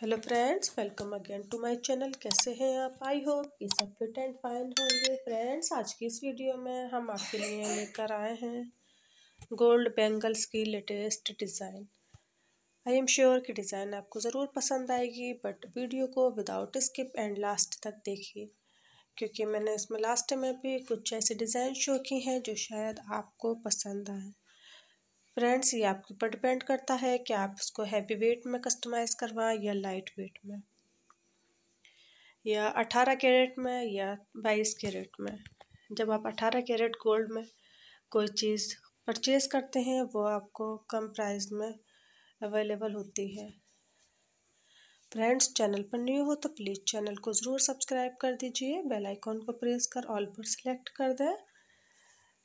hello friends welcome again to my channel कैसे हैं आप आई होप ये सब फिट एंड फाइन होंगे फ्रेंड्स आज की इस वीडियो में हम आपके लिए लेकर आए हैं गोल्ड बैंगल्स की latest design I am sure कि डिज़ाइन आपको ज़रूर पसंद आएगी बट वीडियो को विदाउट स्किप एंड लास्ट तक देखिए क्योंकि मैंने इसमें लास्ट में भी कुछ ऐसे डिज़ाइन शो की हैं जो शायद आपको पसंद आए फ्रेंड्स ये आपके ऊपर डिपेंड करता है कि आप उसको हैवी वेट में कस्टमाइज़ करवा या लाइट वेट में या अठारह कैरेट में या बाईस कैरेट में जब आप अठारह कैरेट गोल्ड में कोई चीज़ परचेज़ करते हैं वो आपको कम प्राइस में अवेलेबल होती है फ्रेंड्स चैनल पर न्यू हो तो प्लीज़ चैनल को ज़रूर सब्सक्राइब कर दीजिए बेल आइकॉन को प्रेस कर ऑल पर सेलेक्ट कर दें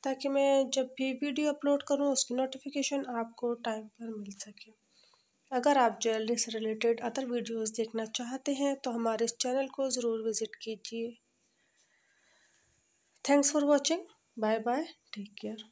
ताकि मैं जब भी वीडियो अपलोड करूँ उसकी नोटिफिकेशन आपको टाइम पर मिल सके अगर आप ज्वेलरी से रिलेटेड अदर वीडियोस देखना चाहते हैं तो हमारे इस चैनल को ज़रूर विज़िट कीजिए thanks for watching bye bye take care